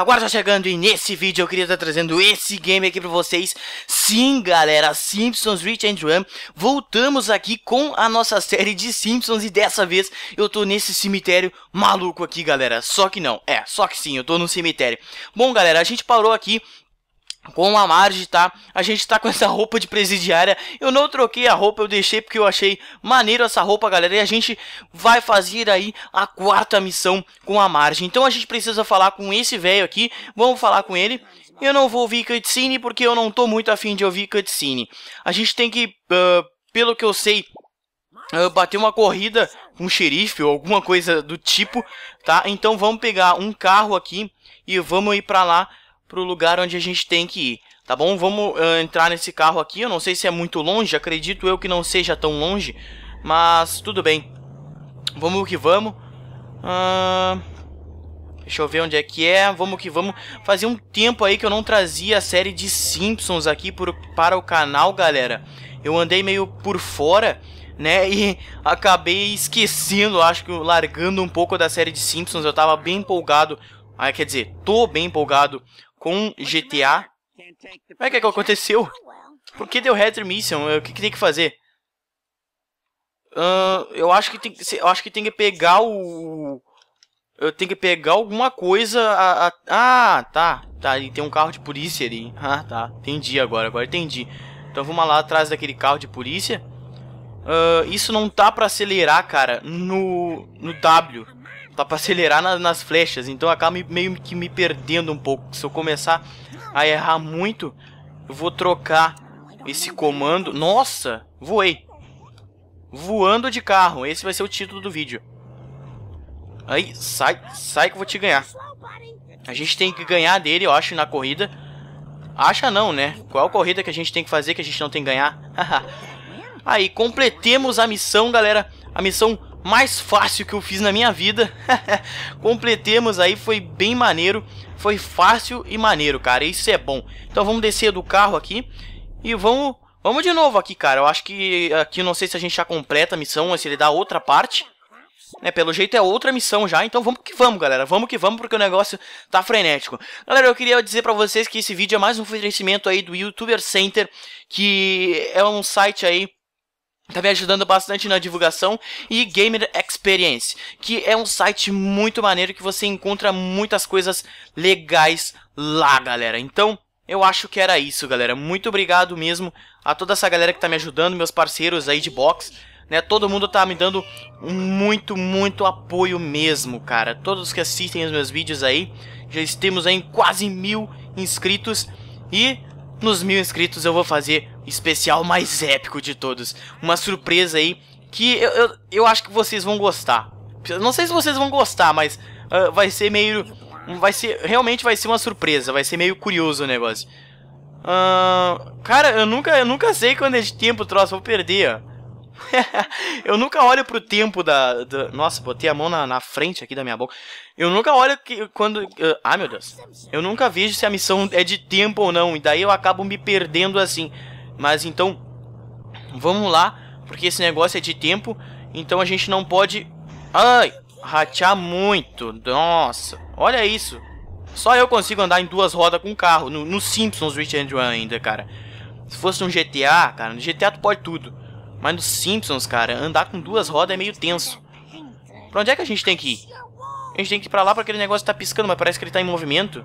agora já tá chegando e nesse vídeo eu queria estar trazendo esse game aqui pra vocês. Sim, galera, Simpsons Rich and Run. Voltamos aqui com a nossa série de Simpsons e dessa vez eu tô nesse cemitério maluco aqui, galera. Só que não, é, só que sim, eu tô no cemitério. Bom, galera, a gente parou aqui com a Marge, tá? A gente tá com essa roupa de presidiária. Eu não troquei a roupa, eu deixei porque eu achei maneiro essa roupa, galera. E a gente vai fazer aí a quarta missão com a Marge. Então a gente precisa falar com esse velho aqui. Vamos falar com ele. Eu não vou ouvir cutscene porque eu não tô muito afim de ouvir cutscene. A gente tem que, uh, pelo que eu sei, uh, bater uma corrida com um xerife ou alguma coisa do tipo, tá? Então vamos pegar um carro aqui e vamos ir pra lá pro lugar onde a gente tem que ir. Tá bom? Vamos uh, entrar nesse carro aqui. Eu não sei se é muito longe, acredito eu que não seja tão longe. Mas tudo bem. Vamos que vamos. Uh, deixa eu ver onde é que é. Vamos que vamos. Fazia um tempo aí que eu não trazia a série de Simpsons aqui por, para o canal, galera. Eu andei meio por fora, né? E acabei esquecendo, acho que largando um pouco da série de Simpsons. Eu tava bem empolgado. Ah, quer dizer, tô bem empolgado com GTA. Como é que, é que aconteceu? Oh, Por que deu Header Mission? O que, que, tem que fazer? Uh, eu acho que tem que. Eu acho que tem que pegar o. Eu tenho que pegar alguma coisa. A, a... Ah, tá. Tá, e tem um carro de polícia ali. Ah, tá. Entendi agora, agora entendi. Então vamos lá atrás daquele carro de polícia. Uh, isso não tá pra acelerar, cara, no, no W para pra acelerar na, nas flechas. Então acaba acabo meio que me perdendo um pouco. Se eu começar a errar muito, eu vou trocar esse comando. Nossa, voei. Voando de carro. Esse vai ser o título do vídeo. Aí, sai, sai que eu vou te ganhar. A gente tem que ganhar dele, eu acho, na corrida. Acha não, né? Qual corrida que a gente tem que fazer que a gente não tem que ganhar? Aí, completemos a missão, galera. A missão mais fácil que eu fiz na minha vida. Completemos aí, foi bem maneiro. Foi fácil e maneiro, cara. Isso é bom. Então vamos descer do carro aqui e vamos, vamos de novo aqui, cara. Eu acho que aqui não sei se a gente já completa a missão ou se ele dá outra parte. É pelo jeito é outra missão já, então vamos que vamos, galera. Vamos que vamos, porque o negócio tá frenético. Galera, eu queria dizer para vocês que esse vídeo é mais um oferecimento aí do YouTuber Center, que é um site aí Tá me ajudando bastante na divulgação e Gamer Experience, que é um site muito maneiro que você encontra muitas coisas legais lá, galera. Então, eu acho que era isso, galera. Muito obrigado mesmo a toda essa galera que tá me ajudando, meus parceiros aí de box. Né, todo mundo tá me dando muito, muito apoio mesmo, cara. Todos que assistem os meus vídeos aí, já estamos aí em quase mil inscritos. E nos mil inscritos eu vou fazer o especial mais épico de todos. Uma surpresa aí que eu, eu, eu acho que vocês vão gostar. Não sei se vocês vão gostar, mas uh, vai ser meio... Vai ser... Realmente vai ser uma surpresa. Vai ser meio curioso o negócio. Uh, cara, eu nunca, eu nunca sei quando é de tempo o troço. Vou perder, ó. eu nunca olho pro tempo da, da, Nossa, botei a mão na, na frente aqui da minha boca. Eu nunca olho que, quando. Uh, ah, meu Deus. Eu nunca vejo se a missão é de tempo ou não. E daí eu acabo me perdendo assim. Mas então. Vamos lá. Porque esse negócio é de tempo. Então a gente não pode. Ai! Ratear muito. Nossa. Olha isso. Só eu consigo andar em duas rodas com carro. No, no Simpsons Rich and One ainda, cara. Se fosse um GTA, cara, no GTA tu pode tudo. Mas nos Simpsons, cara, andar com duas rodas é meio tenso. Pra onde é que a gente tem que ir? A gente tem que ir pra lá pra aquele negócio tá piscando, mas parece que ele tá em movimento.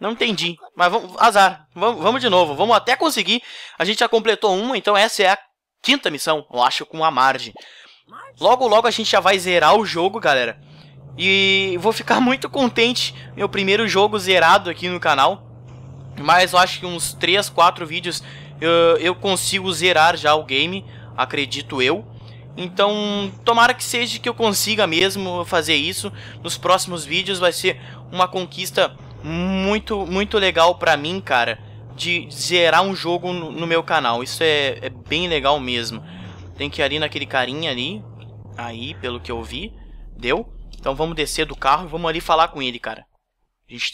Não entendi, mas vamos, azar, vamos, de novo, vamos até conseguir. A gente já completou uma, então essa é a quinta missão, eu acho, com a Marge. Logo, logo a gente já vai zerar o jogo, galera. E vou ficar muito contente, meu primeiro jogo zerado aqui no canal. Mas eu acho que uns 3, 4 vídeos eu, eu consigo zerar já o game, acredito eu. Então, tomara que seja que eu consiga mesmo fazer isso. Nos próximos vídeos vai ser uma conquista muito, muito legal pra mim, cara. De zerar um jogo no, no meu canal. Isso é, é, bem legal mesmo. Tem que ir ali naquele carinha ali. Aí, pelo que eu vi. Deu? Então vamos descer do carro e vamos ali falar com ele, cara.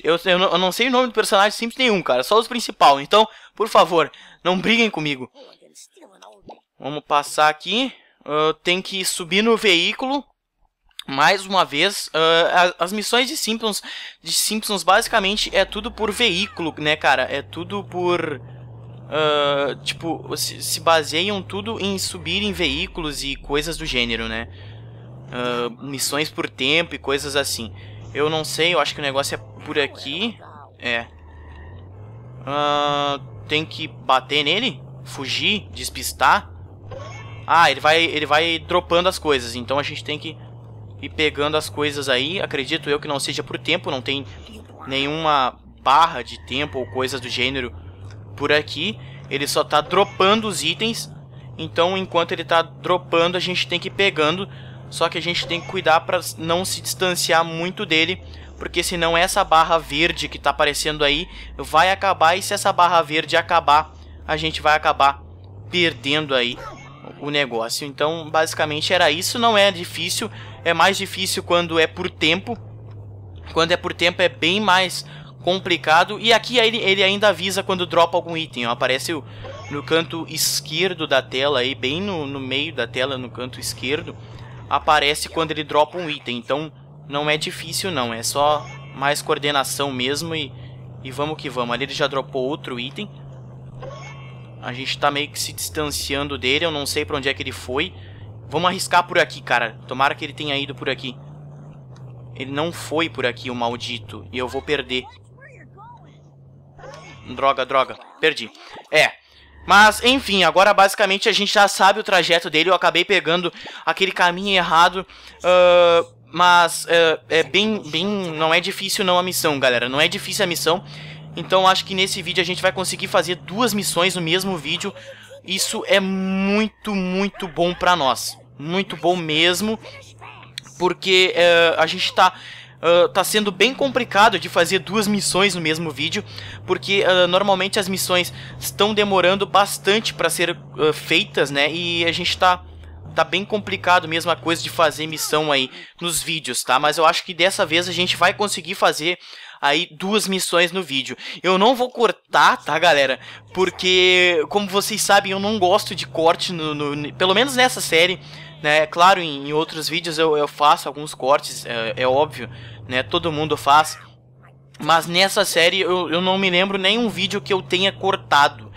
Eu, eu, eu, não sei o nome do personagem simples nenhum, cara. Só os principal. Então, por favor, não briguem comigo. Vamos passar aqui. Uh, tem que subir no veículo. Mais uma vez, uh, as, missões de Simpsons, de Simpsons basicamente é tudo por veículo, né, cara? É tudo por... Uh, tipo, se, se, baseiam tudo em subir em veículos e coisas do gênero, né? missões por tempo e coisas assim. Eu não sei, eu acho que o negócio é por aqui. É. Uh, tem que bater nele? Fugir? Despistar? Ah, ele vai, ele vai dropando as coisas. Então a gente tem que ir pegando as coisas aí. Acredito eu que não seja por tempo. Não tem nenhuma barra de tempo ou coisas do gênero por aqui. Ele só tá dropando os itens. Então enquanto ele tá dropando a gente tem que ir pegando só que a gente tem que cuidar para não se distanciar muito dele, porque senão essa barra verde que está aparecendo aí vai acabar e se essa barra verde acabar, a gente vai acabar perdendo aí o negócio. Então, basicamente era isso, não é difícil, é mais difícil quando é por tempo. Quando é por tempo é bem mais complicado. E aqui ele, ele ainda avisa quando dropa algum item. Ó. Aparece o, no canto esquerdo da tela, aí, bem no, no meio da tela, no canto esquerdo aparece quando ele dropa um item. Então não é difícil não, é só mais coordenação mesmo e, e vamos que vamos. Ali ele já dropou outro item. A gente tá meio que se distanciando dele, eu não sei pra onde é que ele foi. Vamos arriscar por aqui, cara. Tomara que ele tenha ido por aqui. Ele não foi por aqui, o maldito. E eu vou perder. Droga, droga. Perdi. É, mas, enfim, agora basicamente a gente já sabe o trajeto dele. Eu acabei pegando aquele caminho errado. Uh, mas uh, é bem, bem. Não é difícil não a missão, galera. Não é difícil a missão. Então acho que nesse vídeo a gente vai conseguir fazer duas missões no mesmo vídeo. Isso é muito, muito bom pra nós. Muito bom mesmo. Porque uh, a gente tá ah, tá sendo bem complicado de fazer duas missões no mesmo vídeo, porque uh, normalmente as missões estão demorando bastante para ser uh, feitas, né? E a gente tá tá bem complicado mesmo a coisa de fazer missão aí nos vídeos, tá? Mas eu acho que dessa vez a gente vai conseguir fazer aí duas missões no vídeo. Eu não vou cortar, tá, galera? Porque, como vocês sabem, eu não gosto de corte, no, no pelo menos nessa série. Né? É claro, em, em outros vídeos eu, eu, faço alguns cortes, é, é óbvio, né? Todo mundo faz. Mas nessa série eu, eu não me lembro nenhum vídeo que eu tenha cortado.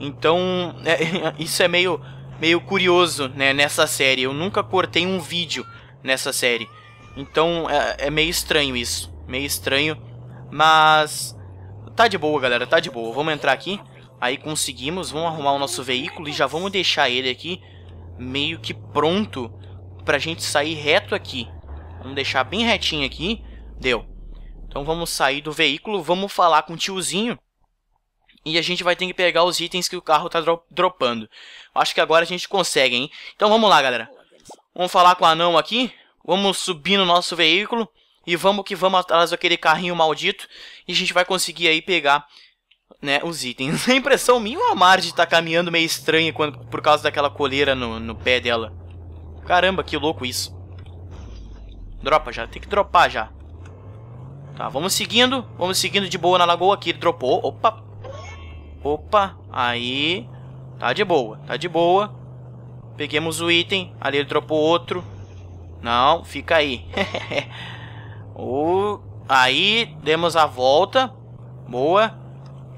Então, é, isso é meio, meio curioso né, nessa série. Eu nunca cortei um vídeo nessa série. Então, é, é meio estranho isso. Meio estranho. Mas. Tá de boa, galera. Tá de boa. Vamos entrar aqui. Aí conseguimos. Vamos arrumar o nosso veículo e já vamos deixar ele aqui meio que pronto pra gente sair reto aqui. Vamos deixar bem retinho aqui. Deu. Então vamos sair do veículo, vamos falar com o tiozinho. E a gente vai ter que pegar os itens que o carro tá dropando. Acho que agora a gente consegue, hein? Então vamos lá, galera. Vamos falar com o anão aqui. Vamos subir no nosso veículo. E vamos que vamos atrás daquele carrinho maldito. E a gente vai conseguir aí pegar né, os itens. A impressão minha ou a Marge tá caminhando meio estranha quando, por causa daquela coleira no, no pé dela? Caramba, que louco isso. Dropa já, tem que dropar já. Tá, vamos seguindo. Vamos seguindo de boa na lagoa. Aqui ele dropou. Opa. Opa. Aí. Tá de boa, tá de boa. Peguemos o item. Ali ele dropou outro. Não, fica aí. o... Aí, demos a volta. Boa.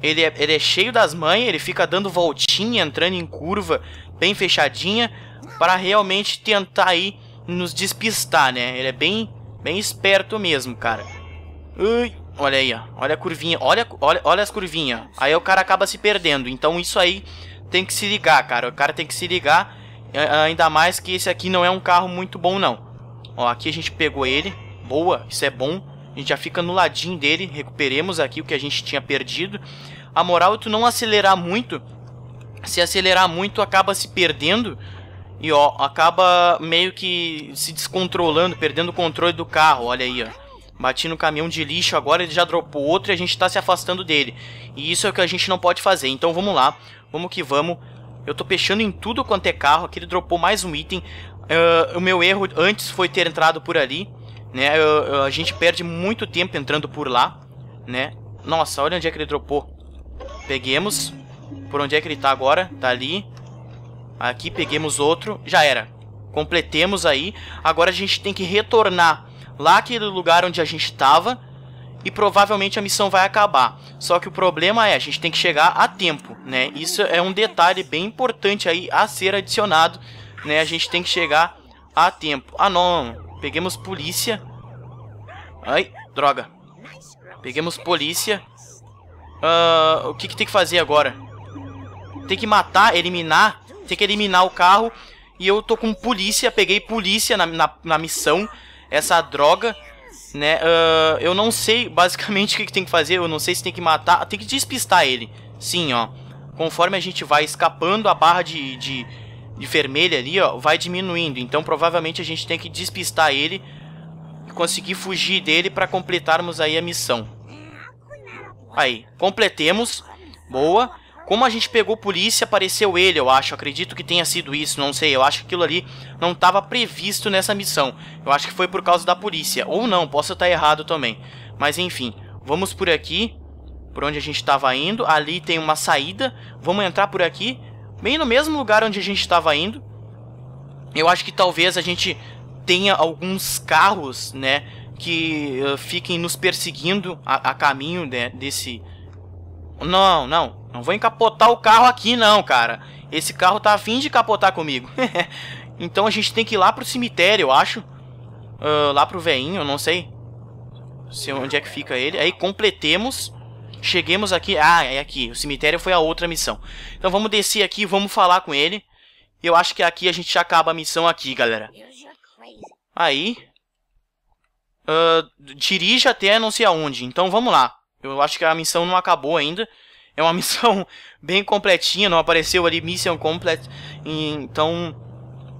Ele é, ele é cheio das manhas, ele fica dando voltinha, entrando em curva, bem fechadinha, para realmente tentar aí nos despistar, né? Ele é bem, bem esperto mesmo, cara. Ui, olha aí, ó. Olha a curvinha, olha, olha, olha as curvinhas. Aí o cara acaba se perdendo. Então isso aí tem que se ligar, cara. O cara tem que se ligar. Ainda mais que esse aqui não é um carro muito bom, não. Ó, aqui a gente pegou ele. Boa, isso é bom. A gente já fica no ladinho dele, recuperemos aqui o que a gente tinha perdido. A moral é tu não acelerar muito. Se acelerar muito, acaba se perdendo e ó, acaba meio que se descontrolando, perdendo o controle do carro. Olha aí, ó. Bati no caminhão de lixo agora, ele já dropou outro e a gente está se afastando dele. E isso é o que a gente não pode fazer. Então vamos lá, vamos que vamos. Eu tô peixando em tudo quanto é carro. Aqui ele dropou mais um item. Uh, o meu erro antes foi ter entrado por ali. Né? Eu, eu, a gente perde muito tempo entrando por lá, né? Nossa, olha onde é que ele dropou. Peguemos. Por onde é que ele tá agora? Tá ali. Aqui, peguemos outro. Já era. Completemos aí. Agora a gente tem que retornar lá aquele lugar onde a gente tava. E provavelmente a missão vai acabar. Só que o problema é, a gente tem que chegar a tempo, né? Isso é um detalhe bem importante aí a ser adicionado, né? A gente tem que chegar a tempo. Ah, não. Peguemos polícia. Ai, droga. Peguemos polícia. Uh, o que, que tem que fazer agora? Tem que matar, eliminar. Tem que eliminar o carro. E eu tô com polícia. Peguei polícia na, na, na missão. Essa droga. Né? Uh, eu não sei basicamente o que, que tem que fazer. Eu não sei se tem que matar. Tem que despistar ele. Sim, ó. Conforme a gente vai escapando, a barra de, de de vermelha ali, ó, vai diminuindo. Então provavelmente a gente tem que despistar ele e conseguir fugir dele para completarmos aí a missão. Aí, completemos. Boa. Como a gente pegou polícia, apareceu ele, eu acho. Acredito que tenha sido isso, não sei. Eu acho que aquilo ali não estava previsto nessa missão. Eu acho que foi por causa da polícia. Ou não, posso estar errado também. Mas enfim, vamos por aqui. Por onde a gente estava indo. Ali tem uma saída. Vamos entrar por aqui bem no mesmo lugar onde a gente estava indo. Eu acho que talvez a gente tenha alguns carros, né, que uh, fiquem nos perseguindo a, a caminho né, desse. Não, não, não vou encapotar o carro aqui, não, cara. Esse carro tá afim de capotar comigo. então a gente tem que ir lá pro cemitério, eu acho. Uh, lá pro veinho, não sei. Se onde é que fica ele. Aí completemos Cheguemos aqui. Ah, é aqui. O cemitério foi a outra missão. Então vamos descer aqui, vamos falar com ele. Eu acho que aqui a gente acaba a missão aqui, galera. Aí. Uh, ah, dirija até não sei aonde. Então vamos lá. Eu acho que a missão não acabou ainda. É uma missão bem completinha. Não apareceu ali Mission Complete. Então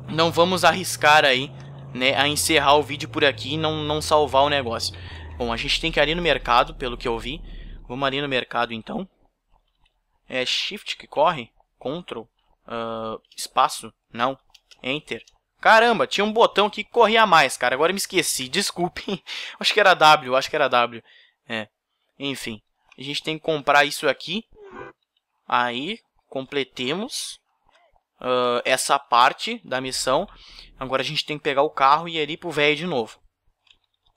não vamos arriscar aí, né? A encerrar o vídeo por aqui e não, não salvar o negócio. Bom, a gente tem que ir ali no mercado, pelo que eu vi. Vamos ali no mercado então. É shift que corre? Ctrl? Uh, ah, espaço? Não. Enter. Caramba, tinha um botão aqui que corria mais, cara. Agora me esqueci. desculpe. acho que era W, acho que era W. É. Enfim. A gente tem que comprar isso aqui. Aí, completemos uh, essa parte da missão. Agora a gente tem que pegar o carro e ir ali pro velho de novo.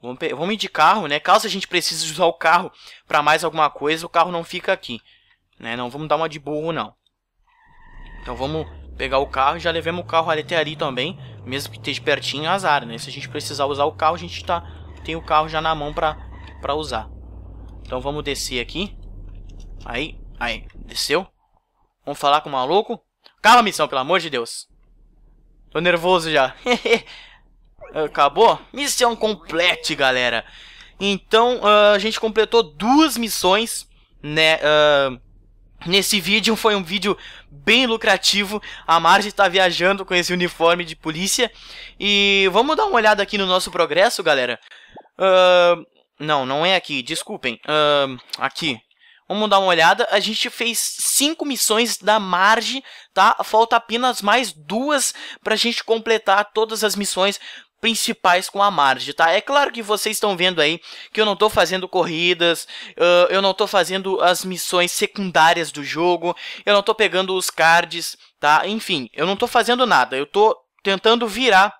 Vamos de carro, né? Caso a gente precise usar o carro para mais alguma coisa, o carro não fica aqui. Né? Não vamos dar uma de burro, não. Então vamos pegar o carro. Já levemos o carro até ali também. Mesmo que esteja pertinho, é azar, né? Se a gente precisar usar o carro, a gente tá, tem o carro já na mão pra, usar. Então vamos descer aqui. Aí, aí, desceu. Vamos falar com o maluco. Calma, missão, pelo amor de Deus. Tô nervoso já. Acabou? Missão complete, galera. Então, uh, a gente completou duas missões, né? Uh, nesse vídeo, foi um vídeo bem lucrativo. A Marge está viajando com esse uniforme de polícia. E vamos dar uma olhada aqui no nosso progresso, galera. Uh, não, não é aqui, desculpem. aqui. Vamos dar uma olhada. A gente fez cinco missões da Marge, tá? Falta apenas mais duas pra gente completar todas as missões principais com a margem, tá? É claro que vocês estão vendo aí que eu não tô fazendo corridas, uh, eu não tô fazendo as missões secundárias do jogo, eu não tô pegando os cards, tá? Enfim, eu não tô fazendo nada, eu tô tentando virar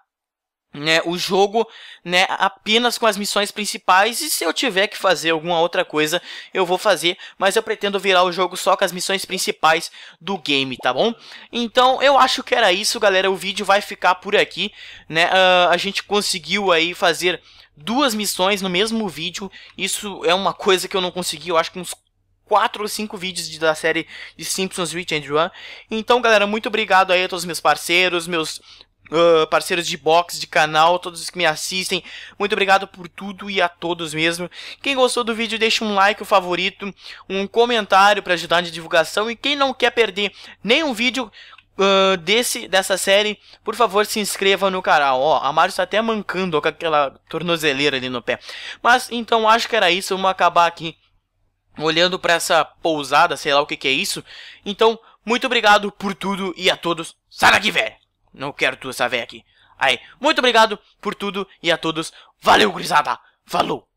né, o jogo né, apenas com as missões principais e se eu tiver que fazer alguma outra coisa eu vou fazer, mas eu pretendo virar o jogo só com as missões principais do game, tá bom? Então eu acho que era isso galera, o vídeo vai ficar por aqui, né, uh, a gente conseguiu aí fazer duas missões no mesmo vídeo, isso é uma coisa que eu não consegui, eu acho que uns 4 ou 5 vídeos de, da série de Simpsons Reach and Run. Então, galera, muito obrigado aí a todos os meus parceiros, meus uh, parceiros de box, de canal, todos os que me assistem. Muito obrigado por tudo e a todos mesmo. Quem gostou do vídeo, deixa um like, o um favorito, um comentário para ajudar na divulgação. E quem não quer perder nenhum vídeo, Uh, desse, dessa série, por favor, se inscreva no canal. Ó, a Mario está até mancando ó, com aquela tornozeleira ali no pé. Mas, então, acho que era isso. Vamos acabar aqui olhando para essa pousada, sei lá o que, que é isso. Então, muito obrigado por tudo e a todos. Sai daqui, velho! Não quero tu essa véia aqui. Aí, muito obrigado por tudo e a todos. Valeu, gurizada. Falou.